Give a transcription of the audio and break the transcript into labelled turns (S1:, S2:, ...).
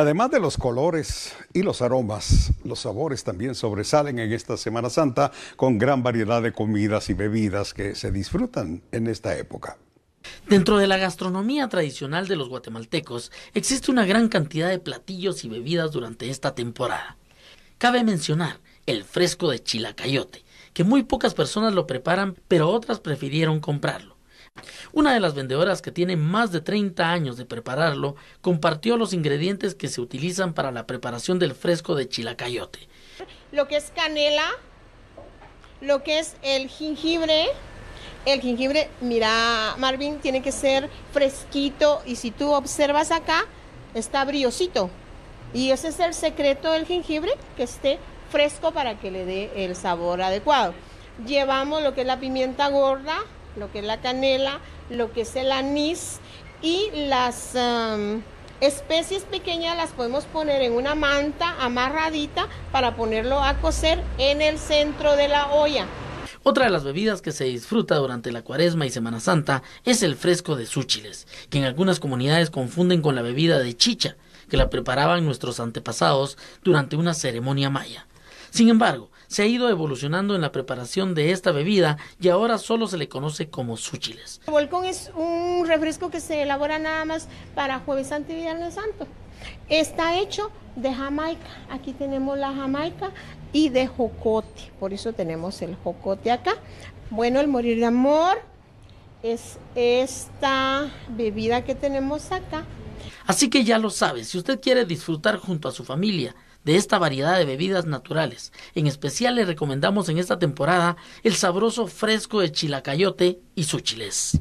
S1: además de los colores y los aromas, los sabores también sobresalen en esta Semana Santa con gran variedad de comidas y bebidas que se disfrutan en esta época. Dentro de la gastronomía tradicional de los guatemaltecos existe una gran cantidad de platillos y bebidas durante esta temporada. Cabe mencionar el fresco de chilacayote, que muy pocas personas lo preparan, pero otras prefirieron comprarlo. Una de las vendedoras que tiene más de 30 años de prepararlo compartió los ingredientes que se utilizan para la preparación del fresco de chilacayote.
S2: Lo que es canela, lo que es el jengibre. El jengibre, mira Marvin, tiene que ser fresquito y si tú observas acá, está brillosito Y ese es el secreto del jengibre, que esté fresco para que le dé el sabor adecuado. Llevamos lo que es la pimienta gorda, lo que es la canela, lo que es el anís y las especies pequeñas las podemos poner en una manta amarradita para ponerlo a cocer en el centro
S1: de la olla. Otra de las bebidas que se disfruta durante la Cuaresma y Semana Santa es el fresco de súchiles, que en algunas comunidades confunden con la bebida de chicha, que la preparaban nuestros antepasados durante una ceremonia maya. Sin embargo, se ha ido evolucionando en la preparación de esta bebida y ahora solo se le conoce como súchiles.
S2: El volcón es un refresco que se elabora nada más para Jueves Santo y Viernes Santo. Está hecho de Jamaica. Aquí tenemos la Jamaica y de jocote. Por eso tenemos el jocote acá. Bueno, el morir de amor es esta bebida que tenemos acá
S1: Así que ya lo sabe, si usted quiere disfrutar junto a su familia de esta variedad de bebidas naturales, en especial le recomendamos en esta temporada el sabroso fresco de chilacayote y su chilés.